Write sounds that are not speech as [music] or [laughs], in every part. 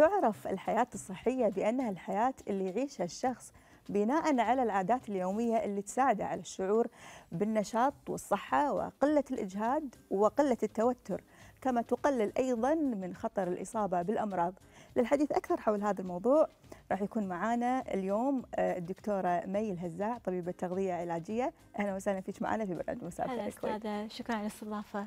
تعرف الحياة الصحية بأنها الحياة اللي يعيشها الشخص بناء على العادات اليومية اللي تساعده على الشعور بالنشاط والصحة وقلة الإجهاد وقلة التوتر كما تقلل أيضا من خطر الإصابة بالأمراض للحديث أكثر حول هذا الموضوع راح يكون معنا اليوم آه، الدكتورة مي الهزاع طبيبة تغذية علاجية أهلا وسهلا فيك معنا في برنامج مساء أهلا أستاذة شكرا على الاستضافة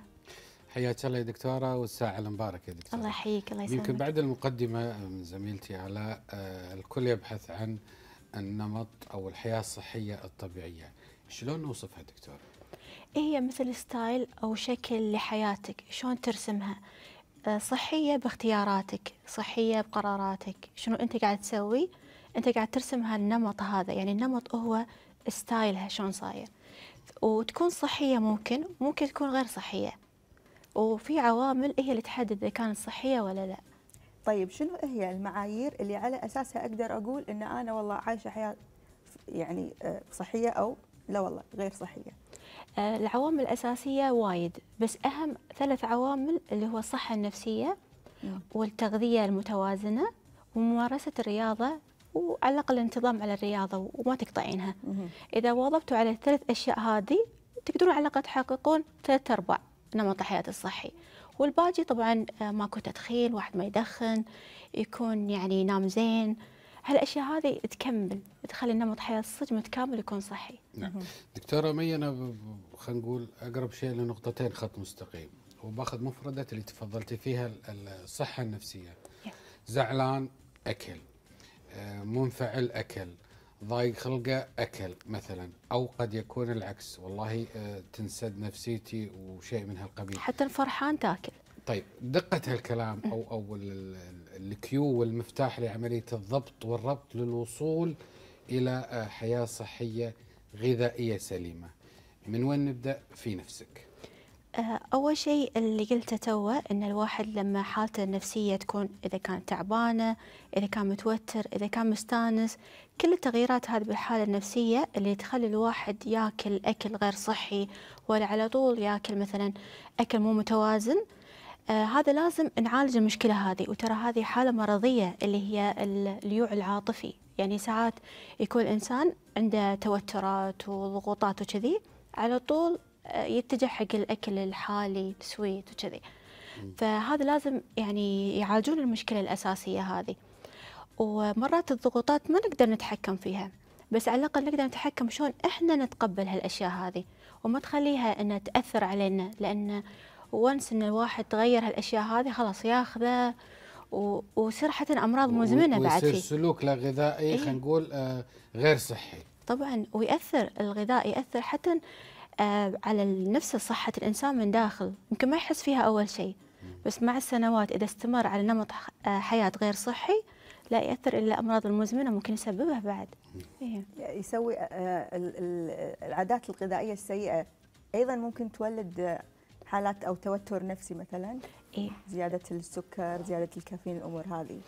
حياك الله يا دكتوره والساعه المباركه يا دكتوره الله يحييك الله يسلمك يمكن بعد المقدمه من زميلتي علاء آه، الكل يبحث عن النمط او الحياه الصحيه الطبيعيه شلون نوصفها دكتوره إيه هي مثل ستايل او شكل لحياتك شلون ترسمها آه، صحيه باختياراتك صحيه بقراراتك شنو انت قاعد تسوي انت قاعد ترسم هالنمط هذا يعني النمط هو ستايلها شلون صاير وتكون صحيه ممكن ممكن تكون غير صحيه وفي عوامل هي اللي تحدد اذا كانت صحيه ولا لا طيب شنو هي المعايير اللي على اساسها اقدر اقول ان انا والله عايشه حياه يعني آه، صحيه او لا والله غير صحيه آه، العوامل الاساسيه وايد بس اهم ثلاث عوامل اللي هو الصحه النفسيه والتغذيه المتوازنه وممارسه الرياضه وعلى الاقل الانتظام على الرياضه وما تقطعينها اذا واظبتوا على الثلاث اشياء هذه تقدرون على الاقل تحققون ثلاث ارباع نمط الحياة الصحي والباقي طبعا آه، ماكو تدخين واحد ما يدخن يكون يعني ينام زين هالاشياء هذه تكمل تخلي نمط حياه الصج متكامل يكون صحي. نعم. دكتوره مي انا خلينا نقول اقرب شيء لنقطتين خط مستقيم وباخذ مفرده اللي تفضلتي فيها الصحه النفسيه. زعلان اكل آه، منفعل اكل ضايق خلقه اكل مثلا او قد يكون العكس والله آه، تنسد نفسيتي وشيء من هالقبيل حتى الفرحان تاكل طيب دقة هالكلام او او الكيو والمفتاح لعملية الضبط والربط للوصول الى آه، حياة صحية غذائية سليمة من وين نبدأ في نفسك؟ آه، أول شيء اللي قلته توه إن الواحد لما حالته النفسية تكون إذا كان تعبانة إذا كان متوتر إذا كان مستانس كل التغييرات هذه بالحالة النفسية اللي تخلي الواحد ياكل أكل غير صحي ولا على طول ياكل مثلا أكل مو متوازن آه هذا لازم نعالج المشكلة هذه وترى هذه حالة مرضية اللي هي اليوع العاطفي يعني ساعات يكون الإنسان عنده توترات وضغوطات وكذي على طول يتجه حق الاكل الحالي سويت وكذي فهذا لازم يعني يعالجون المشكله الاساسيه هذه ومرات الضغوطات ما نقدر نتحكم فيها بس على الاقل نقدر نتحكم شلون احنا نتقبل هالاشياء هذه وما تخليها انها تاثر علينا لان ونس ان الواحد تغير هالاشياء هذه خلاص ياخذه ويصير حتى امراض مزمنه بعد فيه سلوك لا غذائي إيه؟ خلينا نقول آه غير صحي طبعا ويأثر الغذاء يأثر حتى آه، على نفس صحة الإنسان من داخل يمكن ما يحس فيها أول شيء بس مع السنوات إذا استمر على نمط آه، حياة غير صحي لا يأثر إلا أمراض المزمنة ممكن يسببها بعد إيه. يسوي آه، العادات الغذائية السيئة أيضا ممكن تولد حالات او توتر نفسي مثلا إيه؟ زياده السكر زياده الكافيين الامور هذه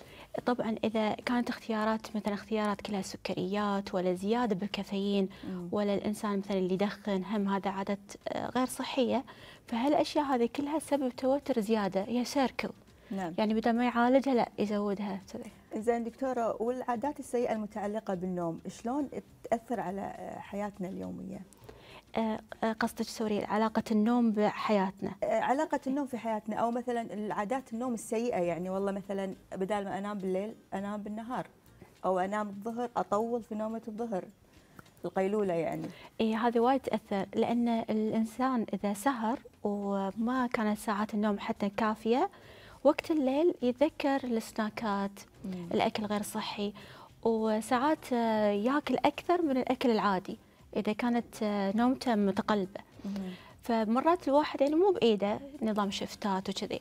طبعا اذا كانت اختيارات مثلا اختيارات كلها سكريات ولا زياده بالكافيين ولا الانسان مثلا اللي يدخن هم هذا عادات غير صحيه فهالاشياء هذه كلها سبب توتر زياده هي سيركل نعم. يعني بدل ما يعالجها لا يزودها زين دكتوره والعادات السيئه المتعلقه بالنوم شلون تاثر على حياتنا اليوميه آه، آه، قصدك سوري علاقة النوم بحياتنا آه، علاقة النوم في حياتنا أو مثلا العادات النوم السيئة يعني والله مثلا بدال ما أنام بالليل أنام بالنهار أو أنام الظهر أطول في نومة الظهر القيلولة يعني إي هذه وايد تأثر لأن الإنسان إذا سهر وما كانت ساعات النوم حتى كافية وقت الليل يتذكر السناكات مم. الأكل غير صحي وساعات ياكل أكثر من الأكل العادي اذا كانت آه، نومته متقلبه فمرات الواحد يعني مو بايده نظام شفتات وكذي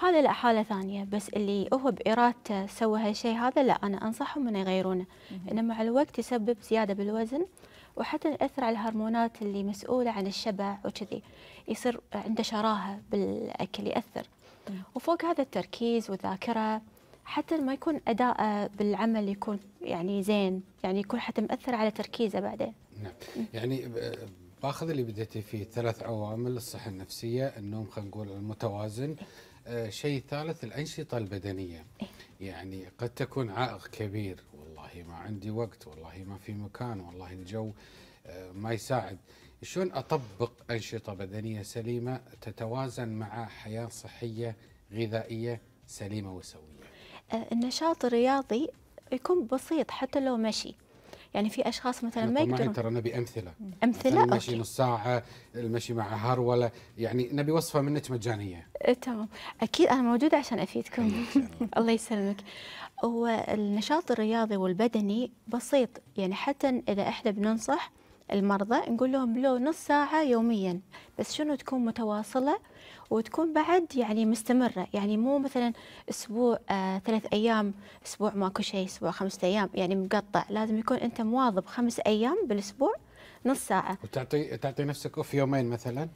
هذا لا حاله ثانيه بس اللي هو بارادته سوى هالشيء هذا لا انا انصحهم انه يغيرونه انه مع الوقت يسبب زياده بالوزن وحتى ياثر على الهرمونات اللي مسؤوله عن الشبع وكذي يصير عنده شراهه بالاكل ياثر وفوق هذا التركيز والذاكره حتى ما يكون اداءه بالعمل يكون يعني زين يعني يكون حتى مأثر على تركيزه بعدين نعم يعني آه، باخذ اللي بديتي فيه ثلاث عوامل الصحه النفسيه النوم خلينا نقول المتوازن إيه. آه، شيء ثالث الانشطه البدنيه إيه. يعني قد تكون عائق كبير والله ما عندي وقت والله ما في مكان والله الجو آه، ما يساعد شلون اطبق انشطه بدنيه سليمه تتوازن مع حياه صحيه غذائيه سليمه وسويه النشاط الرياضي يكون بسيط حتى لو مشي يعني في اشخاص مثلا ما يقدرون ترى نبي امثله امثله المشي نص ساعه المشي مع هروله يعني نبي وصفه منك مجانيه أه، تمام اكيد انا موجوده عشان افيدكم [laughs] الله يسلمك هو النشاط الرياضي والبدني بسيط يعني حتى اذا احنا بننصح المرضى نقول لهم لو نص ساعه يوميا بس شنو تكون متواصله وتكون بعد يعني مستمرة يعني مو مثلا أسبوع آه ثلاث أيام أسبوع ماكو شيء أسبوع خمسة أيام يعني مقطع لازم يكون أنت مواظب خمس أيام بالأسبوع نص ساعة وتعطي تعطي نفسك اوف يومين مثلا؟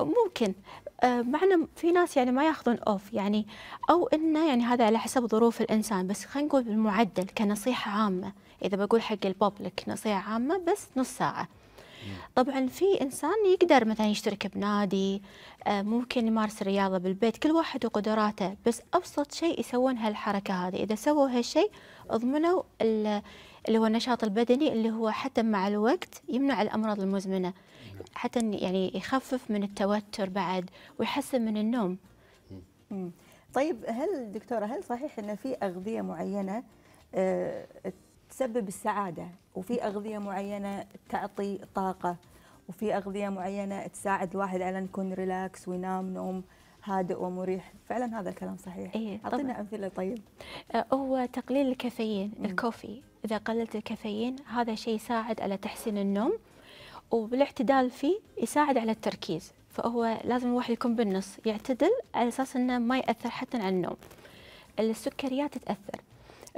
ممكن آه معنا في ناس يعني ما ياخذون اوف يعني او انه يعني هذا على حسب ظروف الانسان بس خلينا نقول بالمعدل كنصيحة عامة اذا بقول حق الببليك نصيحة عامة بس نص ساعة. طبعا في انسان يقدر مثلا يشترك بنادي آه، ممكن يمارس الرياضه بالبيت كل واحد وقدراته بس ابسط شيء يسوون هالحركه هذه اذا سووا هالشيء اضمنوا اللي هو النشاط البدني اللي هو حتى مع الوقت يمنع الامراض المزمنه حتى يعني يخفف من التوتر بعد ويحسن من النوم طيب هل دكتوره هل صحيح ان في اغذيه معينه آه، تسبب السعادة وفي أغذية معينة تعطي طاقة وفي أغذية معينة تساعد الواحد على أن يكون ريلاكس وينام نوم هادئ ومريح فعلا هذا الكلام صحيح إيه أعطينا أمثلة طيب أه، هو تقليل الكافيين الكوفي إذا قللت الكافيين هذا شيء يساعد على تحسين النوم والاعتدال فيه يساعد على التركيز فهو لازم الواحد يكون بالنص يعتدل على أساس أنه ما يأثر حتى على النوم السكريات تأثر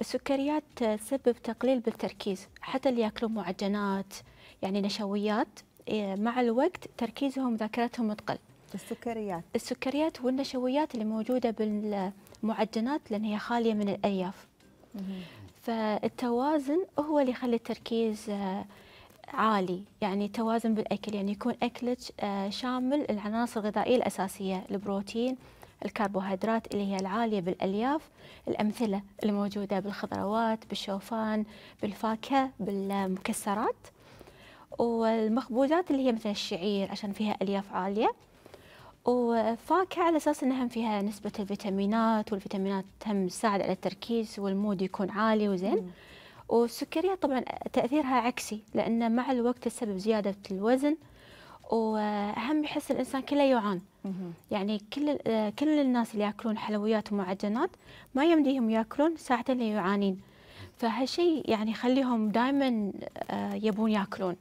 السكريات تسبب تقليل بالتركيز حتى اللي ياكلون معجنات يعني نشويات إيه، مع الوقت تركيزهم ذاكرتهم تقل السكريات السكريات والنشويات اللي موجوده بالمعجنات لان هي خاليه من الالياف فالتوازن هو اللي يخلي التركيز آه، عالي يعني توازن بالاكل يعني يكون اكلك آه، شامل العناصر الغذائيه الاساسيه البروتين الكربوهيدرات اللي هي العالية بالألياف الأمثلة الموجودة بالخضروات بالشوفان بالفاكهة بالمكسرات والمخبوزات اللي هي مثل الشعير عشان فيها ألياف عالية وفاكهة على أساس أنها هم فيها نسبة الفيتامينات والفيتامينات تم تساعد على التركيز والمود يكون عالي وزين والسكريات طبعا تأثيرها عكسي لأن مع الوقت تسبب زيادة الوزن واهم يحس الانسان كله جوعان يعني كل آه، كل الناس اللي ياكلون حلويات ومعجنات ما يمديهم ياكلون ساعتين اللي يعانين فهالشيء يعني يخليهم دائما آه، يبون ياكلون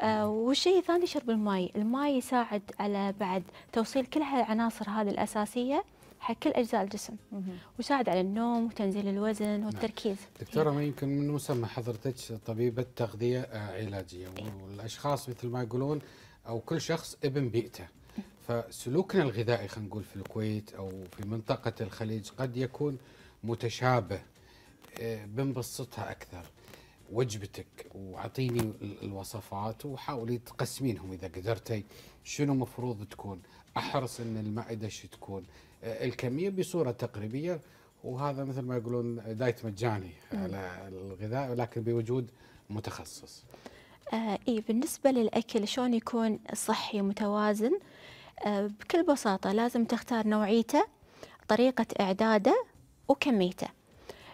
آه، والشيء الثاني شرب الماي الماي يساعد على بعد توصيل كل هالعناصر هذه الاساسيه حق كل اجزاء الجسم ويساعد على النوم وتنزيل الوزن نعم. والتركيز دكتوره ما يمكن من مسمى حضرتك طبيبه تغذيه آه، علاجيه إيه. والاشخاص مثل ما يقولون او كل شخص ابن بيئته فسلوكنا الغذائي خلينا نقول في الكويت او في منطقه الخليج قد يكون متشابه آه، بنبسطها اكثر وجبتك واعطيني الوصفات وحاولي تقسمينهم اذا قدرتي شنو مفروض تكون احرص ان المعده شو تكون آه، الكميه بصوره تقريبيه وهذا مثل ما يقولون دايت مجاني على الغذاء ولكن بوجود متخصص. آه اي بالنسبة للأكل شلون يكون صحي متوازن آه بكل بساطة لازم تختار نوعيته طريقة إعداده وكميته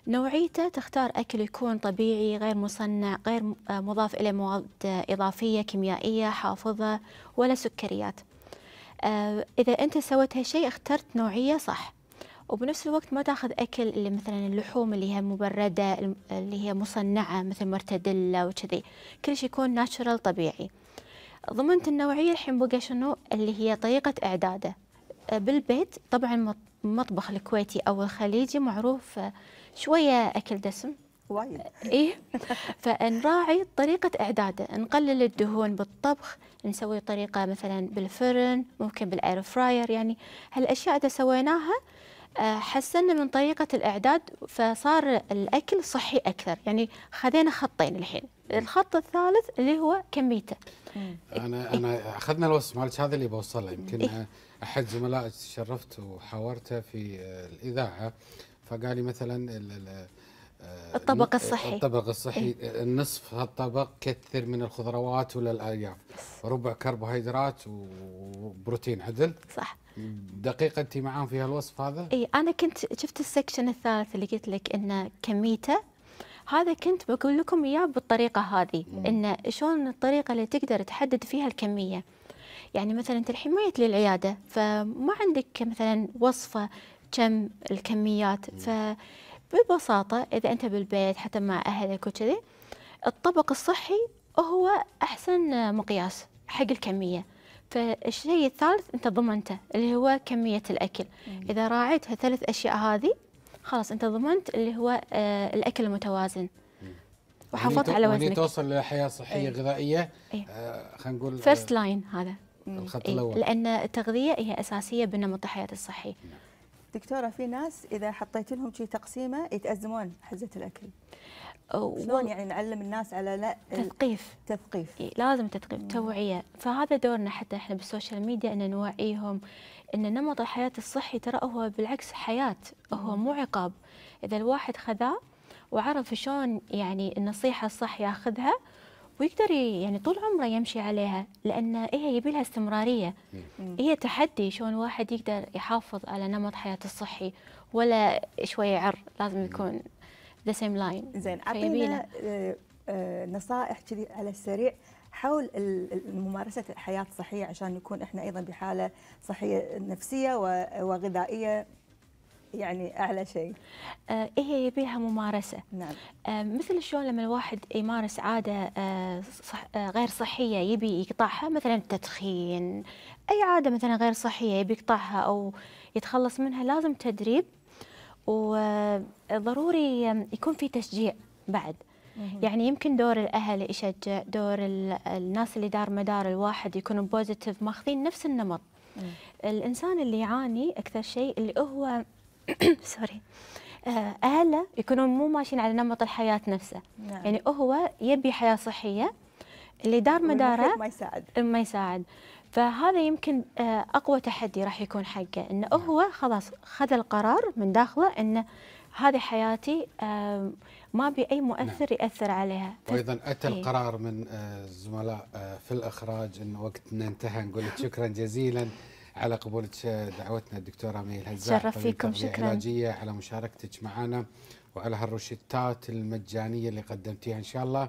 نوعيته تختار أكل يكون طبيعي غير مصنع غير آه، مضاف إلى مواد إضافية كيميائية حافظة ولا سكريات آه، إذا أنت سويت هالشيء اخترت نوعية صح وبنفس الوقت ما تاخذ اكل اللي مثلا اللحوم اللي هي مبرده اللي هي مصنعه مثل مرتديلا وكذي كل شيء يكون ناتشرال طبيعي ضمنت النوعيه الحين بقى شنو اللي هي طريقه اعداده آه، بالبيت طبعا المطبخ الكويتي او الخليجي معروف آه، شويه اكل دسم وايد ايه فنراعي طريقه اعداده نقلل الدهون بالطبخ نسوي طريقه مثلا بالفرن ممكن بالاير فراير يعني هالاشياء اذا سويناها آه، حسنا من طريقة الإعداد فصار الأكل صحي أكثر يعني خذينا خطين الحين الخط الثالث اللي هو كميته أنا أنا أخذنا الوصف مالك هذا اللي بوصله يمكن إيه. أحد زملائك تشرفت وحاورته في آه، الإذاعة فقال لي مثلا آه، الطبق الصحي الطبق الصحي إيه؟ آه، نصف هالطبق كثر من الخضروات ولا الالياف ربع كربوهيدرات وبروتين عدل صح دقيقة أنت معاهم في هالوصف هذا؟ إي أنا كنت شفت السكشن الثالث اللي قلت لك إنه كميته هذا كنت بقول لكم إياه بالطريقة هذه إنه شلون الطريقة اللي تقدر تحدد فيها الكمية يعني مثلا أنت الحين ميت للعيادة فما عندك مثلا وصفة كم الكميات ف ببساطة إذا أنت بالبيت حتى مع أهلك وكذي الطبق الصحي هو أحسن مقياس حق الكمية فالشيء الثالث أنت ضمنته اللي هو كمية الأكل مم. إذا راعيت هالثلاث أشياء هذه خلاص أنت ضمنت اللي هو آه الأكل المتوازن وحافظت على وزنك توصل لحياة صحية ايه. غذائية ايه. آه خلينا نقول فيرست لاين آه، هذا الخط إيه. الاول لان التغذيه هي اساسيه بنمط الحياه الصحي مم. نعم. دكتوره في ناس اذا حطيت لهم شيء تقسيمه يتازمون حزه الاكل شلون يعني نعلم الناس على لا تثقيف تثقيف إيه لازم تثقيف توعيه فهذا دورنا حتى احنا بالسوشيال ميديا ان نوعيهم ان نمط الحياه الصحي ترى هو بالعكس حياه هو مو عقاب اذا الواحد خذاه وعرف شلون يعني النصيحه الصح ياخذها ويقدر يعني طول عمره يمشي عليها لان هي يبي لها استمراريه هي تحدي شلون واحد يقدر يحافظ على نمط حياته الصحي ولا شوي عر لازم يكون ذا سيم لاين زين اعطينا آه، آه، نصائح كذي على السريع حول ممارسه الحياه الصحيه عشان نكون احنا ايضا بحاله صحيه نفسيه وغذائيه يعني اعلى شيء آه إيه هي يبيها ممارسه نعم آه مثل شلون لما الواحد يمارس عاده آه صح آه غير صحيه يبي يقطعها مثلا التدخين اي عاده مثلا غير صحيه يبي يقطعها او يتخلص منها لازم تدريب وضروري يكون في تشجيع بعد يعني يمكن دور الاهل يشجع دور الناس اللي دار مدار الواحد يكونوا بوزيتيف ماخذين نفس النمط الانسان اللي يعاني اكثر شيء اللي هو سوري [coughs] آه، اهله يكونون مو ماشيين على نمط الحياه نفسه نعم. يعني هو يبي حياه صحيه اللي دار مداره ما يساعد ما يساعد فهذا يمكن آه، اقوى تحدي راح يكون حقه انه نعم. هو خلاص خذ القرار من داخله انه هذه حياتي آه، ما بي اي نعم. مؤثر نعم. ياثر عليها وايضا اتى إيه؟ القرار من الزملاء في الاخراج انه وقتنا انتهى نقول شكرا جزيلا على قبولك دعوتنا الدكتورة ميل هزاع شرف فيكم شكرا على مشاركتك معنا وعلى هالروشتات المجانية اللي قدمتيها إن شاء الله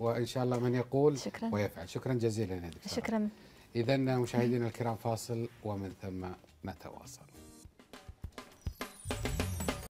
وإن شاء الله من يقول شكرا ويفعل شكرا جزيلا يا دكتورة شكرا إذا مشاهدينا الكرام فاصل ومن ثم نتواصل